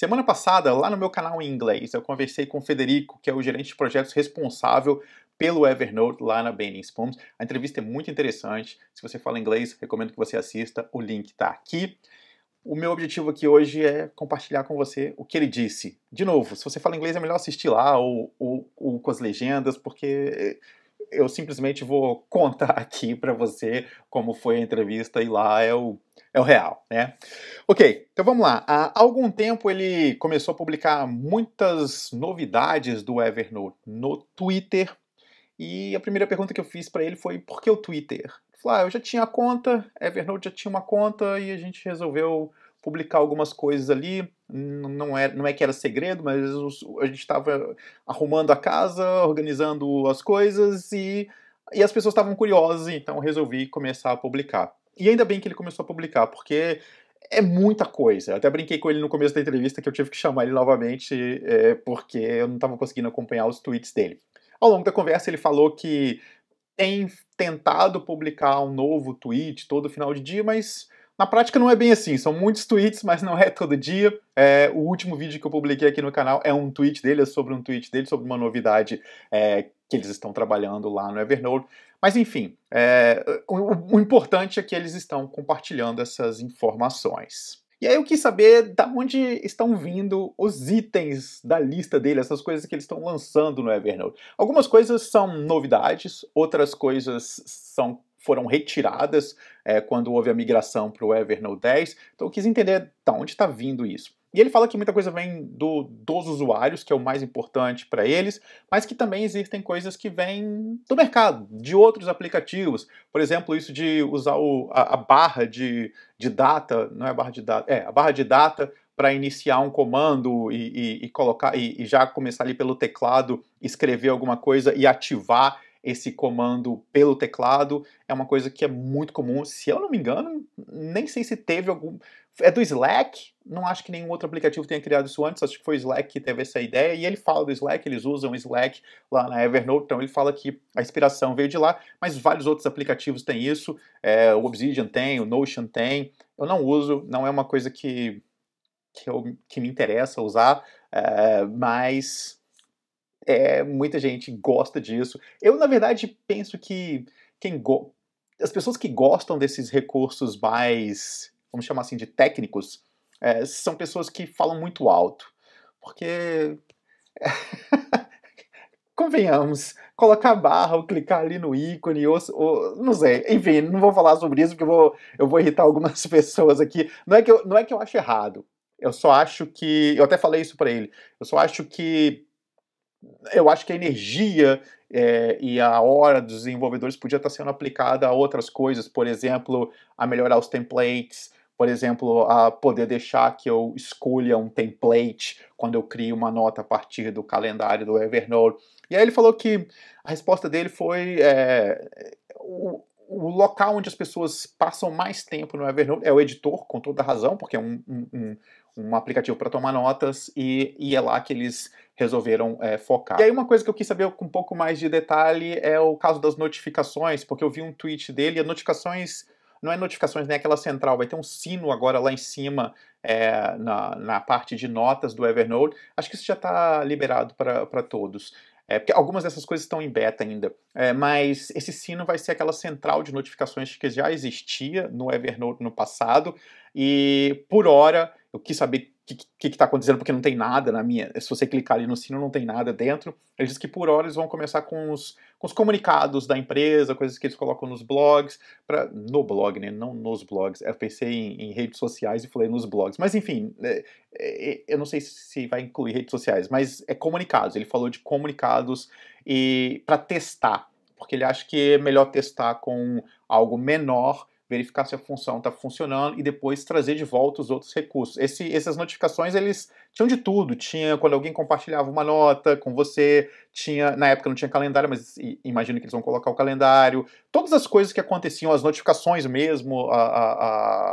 Semana passada, lá no meu canal em inglês, eu conversei com o Federico, que é o gerente de projetos responsável pelo Evernote lá na Bain Spoons. A entrevista é muito interessante. Se você fala inglês, recomendo que você assista. O link está aqui. O meu objetivo aqui hoje é compartilhar com você o que ele disse. De novo, se você fala inglês, é melhor assistir lá ou, ou, ou com as legendas, porque eu simplesmente vou contar aqui para você como foi a entrevista e lá é o, é o real, né? Ok, então vamos lá. Há algum tempo ele começou a publicar muitas novidades do Evernote no Twitter e a primeira pergunta que eu fiz para ele foi por que o Twitter? Ele falou, ah, eu já tinha a conta, Evernote já tinha uma conta e a gente resolveu publicar algumas coisas ali. Não é, não é que era segredo, mas a gente estava arrumando a casa, organizando as coisas e, e as pessoas estavam curiosas, então resolvi começar a publicar. E ainda bem que ele começou a publicar, porque é muita coisa. até brinquei com ele no começo da entrevista que eu tive que chamar ele novamente é, porque eu não estava conseguindo acompanhar os tweets dele. Ao longo da conversa, ele falou que tem tentado publicar um novo tweet todo final de dia, mas na prática não é bem assim, são muitos tweets, mas não é todo dia. É, o último vídeo que eu publiquei aqui no canal é um tweet dele, é sobre um tweet dele, sobre uma novidade é, que eles estão trabalhando lá no Evernote. Mas enfim, é, o, o importante é que eles estão compartilhando essas informações. E aí eu quis saber da onde estão vindo os itens da lista dele, essas coisas que eles estão lançando no Evernote. Algumas coisas são novidades, outras coisas são foram retiradas é, quando houve a migração para o Evernote 10. Então eu quis entender de onde está vindo isso. E ele fala que muita coisa vem do, dos usuários, que é o mais importante para eles, mas que também existem coisas que vêm do mercado, de outros aplicativos. Por exemplo, isso de usar o, a, a, barra de, de, data, não é a barra de data, é a barra de data para iniciar um comando e, e, e colocar e, e já começar ali pelo teclado, escrever alguma coisa e ativar esse comando pelo teclado. É uma coisa que é muito comum. Se eu não me engano, nem sei se teve algum. É do Slack? Não acho que nenhum outro aplicativo tenha criado isso antes. Acho que foi o Slack que teve essa ideia. E ele fala do Slack, eles usam o Slack lá na Evernote. Então ele fala que a inspiração veio de lá. Mas vários outros aplicativos têm isso. É, o Obsidian tem, o Notion tem. Eu não uso, não é uma coisa que, que, eu, que me interessa usar. É, mas é, muita gente gosta disso. Eu, na verdade, penso que quem go... as pessoas que gostam desses recursos mais, vamos chamar assim, de técnicos, é, são pessoas que falam muito alto. Porque. Convenhamos, colocar a barra ou clicar ali no ícone, ou, ou, não sei, enfim, não vou falar sobre isso porque eu vou, eu vou irritar algumas pessoas aqui. Não é, que eu, não é que eu acho errado, eu só acho que. Eu até falei isso para ele, eu só acho que eu acho que a energia é, e a hora dos desenvolvedores podia estar sendo aplicada a outras coisas, por exemplo, a melhorar os templates, por exemplo, a poder deixar que eu escolha um template quando eu crio uma nota a partir do calendário do Evernote. E aí ele falou que a resposta dele foi é, o, o local onde as pessoas passam mais tempo no Evernote é o editor, com toda razão, porque é um, um, um aplicativo para tomar notas e, e, é lá que eles resolveram é, focar. E aí uma coisa que eu quis saber com um pouco mais de detalhe é o caso das notificações, porque eu vi um tweet dele e as notificações não é notificações, nem né? É aquela central, vai ter um sino agora lá em cima é, na, na parte de notas do Evernote. Acho que isso já está liberado para todos. É, porque algumas dessas coisas estão em beta ainda. É, mas esse sino vai ser aquela central de notificações que já existia no Evernote no passado, e por hora, eu quis saber o que está acontecendo, porque não tem nada na minha. Se você clicar ali no sino, não tem nada dentro. Ele disse que por hora eles vão começar com os, com os comunicados da empresa, coisas que eles colocam nos blogs, pra, no blog, né? Não nos blogs. Eu pensei em, em redes sociais e falei nos blogs. Mas enfim, é, é, é eu não sei se vai incluir redes sociais, mas é comunicados. Ele falou de comunicados e para testar, porque ele acha que é melhor testar com algo menor verificar se a função está funcionando e depois trazer de volta os outros recursos. Esse, essas notificações eles tinham de tudo. Tinha quando alguém compartilhava uma nota com você, tinha na época não tinha calendário, mas imagino que eles vão colocar o calendário. Todas as coisas que aconteciam, as notificações mesmo, a, a,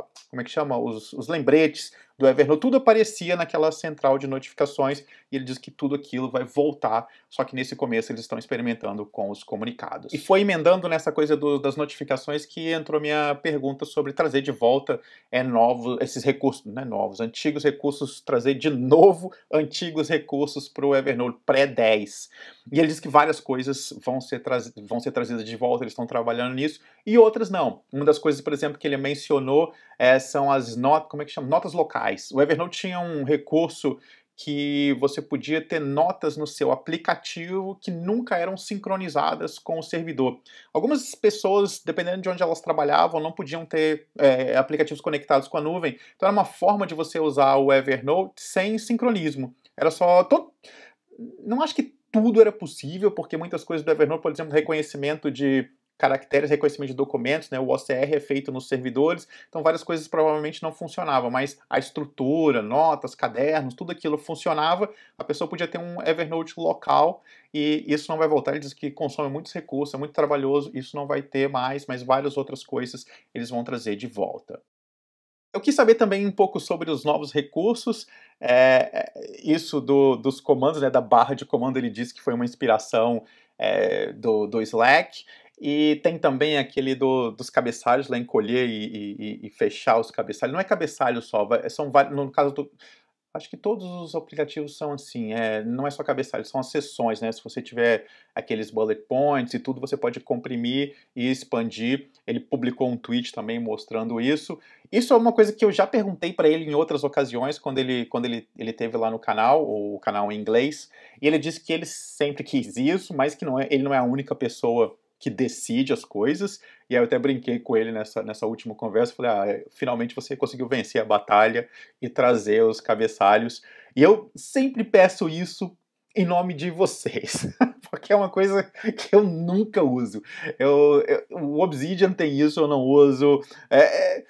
a como é que chama, os, os lembretes do Evernote, tudo aparecia naquela central de notificações e ele diz que tudo aquilo vai voltar, só que nesse começo eles estão experimentando com os comunicados. E foi emendando nessa coisa do, das notificações que entrou minha pergunta sobre trazer de volta é novo esses recursos, não é novos, antigos recursos, trazer de novo antigos recursos para o Evernote pré-10. E ele diz que várias coisas vão ser, vão ser trazidas de volta, eles estão trabalhando nisso, e outras não. Uma das coisas, por exemplo, que ele mencionou é, são as notas, como é que chama? Notas locais. O Evernote tinha um recurso que você podia ter notas no seu aplicativo que nunca eram sincronizadas com o servidor. Algumas pessoas, dependendo de onde elas trabalhavam, não podiam ter é, aplicativos conectados com a nuvem. Então era uma forma de você usar o Evernote sem sincronismo. Era só. Tô... Não acho que tudo era possível, porque muitas coisas do Evernote, por exemplo, reconhecimento de caracteres, reconhecimento de documentos, né? O OCR é feito nos servidores, então várias coisas provavelmente não funcionavam, mas a estrutura, notas, cadernos, tudo aquilo funcionava. A pessoa podia ter um Evernote local e isso não vai voltar. Ele diz que consome muitos recursos, é muito trabalhoso, isso não vai ter mais, mas várias outras coisas eles vão trazer de volta. Eu quis saber também um pouco sobre os novos recursos. É, é isso do, dos comandos, né, da barra de comando, ele disse que foi uma inspiração é, do, do Slack. E tem também aquele do, dos cabeçalhos, lá né, encolher e, e, e, fechar os cabeçalhos. Não é cabeçalho só, são vários. No caso do. Acho que todos os aplicativos são assim, é, não é só cabeçalho, são as seções, né? Se você tiver aqueles bullet points e tudo, você pode comprimir e expandir. Ele publicou um tweet também mostrando isso. Isso é uma coisa que eu já perguntei para ele em outras ocasiões, quando ele quando ele, ele teve lá no canal, o canal em inglês, e ele disse que ele sempre quis isso, mas que não é, ele não é a única pessoa que decide as coisas. E aí eu até brinquei com ele nessa, nessa última conversa, falei, ah, é, finalmente você conseguiu vencer a batalha e trazer os cabeçalhos. E eu sempre peço isso em nome de vocês, porque é uma coisa que eu nunca uso. Eu, eu o Obsidian tem isso, eu não uso. É, é,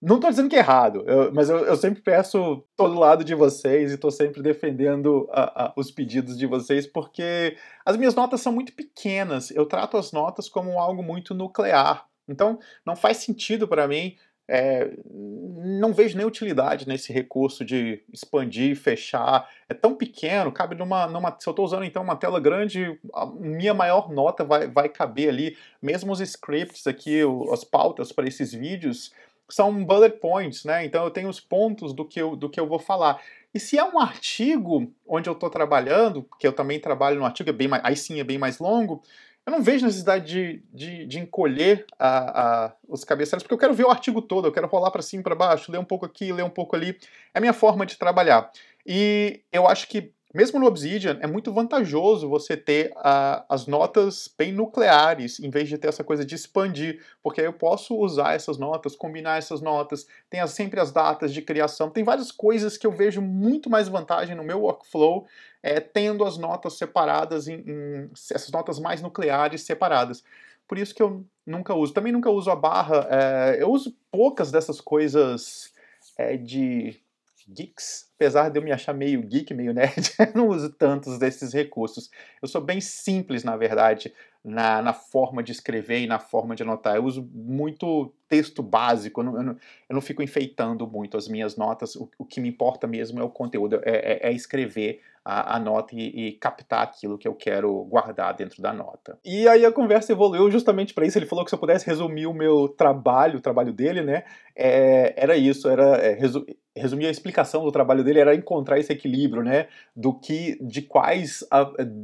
não estou dizendo que é errado, eu, mas eu, eu, sempre peço todo lado de vocês e estou sempre defendendo a, a, os pedidos de vocês, porque as minhas notas são muito pequenas. Eu trato as notas como algo muito nuclear. Então, não faz sentido para mim. É, não vejo nem utilidade nesse recurso de expandir, fechar. É tão pequeno, cabe numa. numa se eu estou usando então uma tela grande, a minha maior nota vai, vai caber ali. Mesmo os scripts aqui, o, as pautas para esses vídeos, são bullet points, né? Então eu tenho os pontos do que eu, do que eu vou falar. E se é um artigo onde eu estou trabalhando, que eu também trabalho no artigo, é bem mais, aí sim é bem mais longo, eu não vejo necessidade de, de, de encolher a, a, os cabeçalhos, porque eu quero ver o artigo todo, eu quero rolar para cima e para baixo, ler um pouco aqui, ler um pouco ali. É a minha forma de trabalhar. E eu acho que mesmo no Obsidian, é muito vantajoso você ter ah, as notas bem nucleares, em vez de ter essa coisa de expandir, porque aí eu posso usar essas notas, combinar essas notas, tem as, sempre as datas de criação, tem várias coisas que eu vejo muito mais vantagem no meu workflow é, tendo as notas separadas, em, em, essas notas mais nucleares separadas. Por isso que eu nunca uso. Também nunca uso a barra, é, eu uso poucas dessas coisas é, de geeks. Apesar de eu me achar meio geek, meio nerd, não uso tantos desses recursos. Eu sou bem simples, na verdade, na, na forma de escrever e na forma de anotar. Eu uso muito texto básico, eu não, eu não, eu não fico enfeitando muito as minhas notas. O, o, que me importa mesmo é o conteúdo, é, é, é escrever a, a nota e, e, captar aquilo que eu quero guardar dentro da nota. E aí a conversa evoluiu justamente para isso. Ele falou que se eu pudesse resumir o meu trabalho, o trabalho dele, né? É, era isso, era é, resu resumir a explicação do trabalho dele era encontrar esse equilíbrio, né, do que, de quais,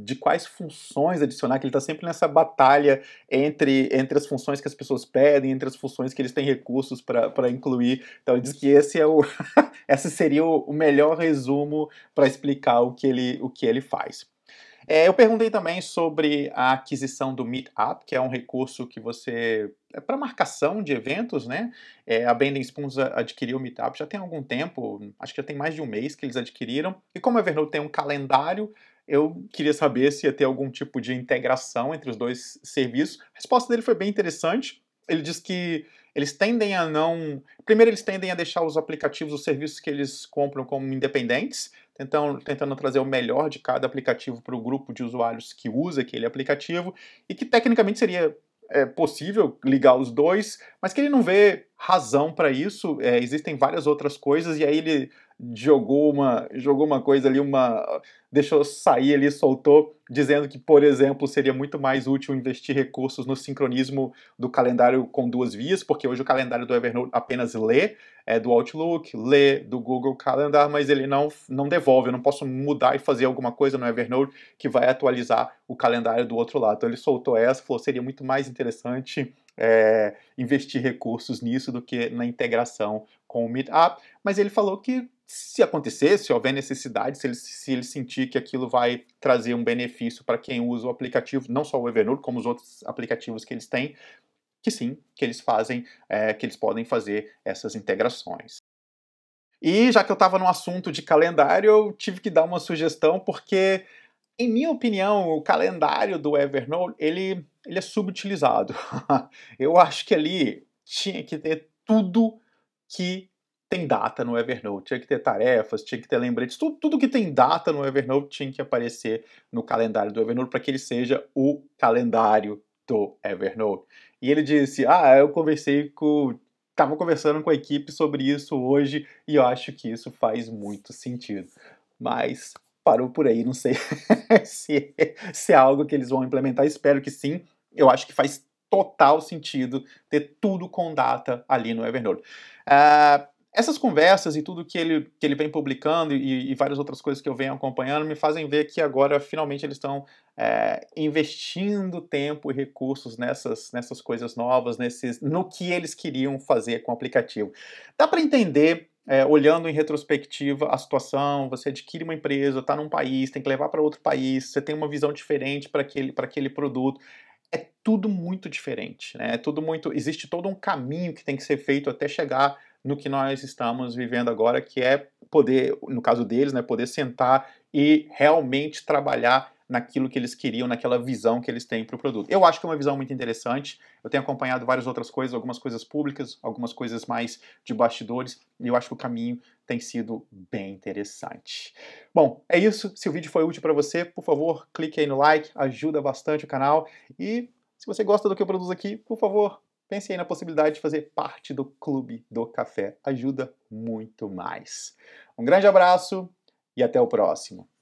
de quais funções adicionar, que ele está sempre nessa batalha entre, entre as funções que as pessoas pedem, entre as funções que eles têm recursos para incluir. Então ele diz que esse é o, esse seria o melhor resumo para explicar o que ele ele, o que ele faz. É, eu perguntei também sobre a aquisição do Meetup, que é um recurso que você. É para marcação de eventos, né? É, a Bending Spoons adquiriu o Meetup já tem algum tempo, acho que já tem mais de um mês que eles adquiriram. E como a Evernote tem um calendário, eu queria saber se ia ter algum tipo de integração entre os dois serviços. A resposta dele foi bem interessante. Ele diz que eles tendem a não. Primeiro, eles tendem a deixar os aplicativos, os serviços que eles compram como independentes tentando, tentando trazer o melhor de cada aplicativo para o grupo de usuários que usa aquele aplicativo e que tecnicamente seria é possível ligar os dois, mas que ele não vê razão para isso. É, existem várias outras coisas, e aí ele jogou uma, jogou uma coisa ali, uma deixou sair ali, soltou, dizendo que, por exemplo, seria muito mais útil investir recursos no sincronismo do calendário com duas vias, porque hoje o calendário do Evernote apenas lê, é do Outlook, lê do Google Calendar, mas ele não, não devolve, eu não posso mudar e fazer alguma coisa no Evernote que vai atualizar o calendário do outro lado. Então ele soltou essa, falou, seria muito mais interessante é, investir recursos nisso do que na integração com o Meetup. Mas ele falou que se acontecer, se houver necessidade, se ele, se ele sentir que aquilo vai trazer um benefício para quem usa o aplicativo, não só o Evernote, como os outros aplicativos que eles têm, que sim, que eles fazem, é, que eles podem fazer essas integrações. E já que eu estava no assunto de calendário, eu tive que dar uma sugestão, porque em minha opinião, o calendário do Evernote, ele, ele é subutilizado. Eu acho que ali tinha que ter tudo que tem data no Evernote, tinha que ter tarefas, tinha que ter lembretes, tudo, tudo que tem data no Evernote tinha que aparecer no calendário do Evernote para que ele seja o calendário do Evernote. E ele disse: Ah, eu conversei com. Estava conversando com a equipe sobre isso hoje e eu acho que isso faz muito sentido. Mas parou por aí. Não sei se, se é algo que eles vão implementar, espero que sim. Eu acho que faz total sentido ter tudo com data ali no Evernote. Uh, essas conversas e tudo que ele, que ele vem publicando e, e, várias outras coisas que eu venho acompanhando me fazem ver que agora finalmente eles estão é, investindo tempo e recursos nessas, nessas coisas novas, nesses, no que eles queriam fazer com o aplicativo. Dá para entender é, olhando em retrospectiva a situação, você adquire uma empresa, está num país, tem que levar para outro país, você tem uma visão diferente para aquele, aquele produto. É tudo muito diferente, né? É tudo muito. Existe todo um caminho que tem que ser feito até chegar no que nós estamos vivendo agora, que é poder, no caso deles, né, poder sentar e realmente trabalhar naquilo que eles queriam, naquela visão que eles têm para o produto. Eu acho que é uma visão muito interessante. Eu tenho acompanhado várias outras coisas, algumas coisas públicas, algumas coisas mais de bastidores, e eu acho que o caminho tem sido bem interessante. Bom, é isso. Se o vídeo foi útil para você, por favor, clique aí no like, ajuda bastante o canal. E se você gosta do que eu produzo aqui, por favor, pense aí na possibilidade de fazer parte do Clube do Café. Ajuda muito mais. Um grande abraço e até o próximo.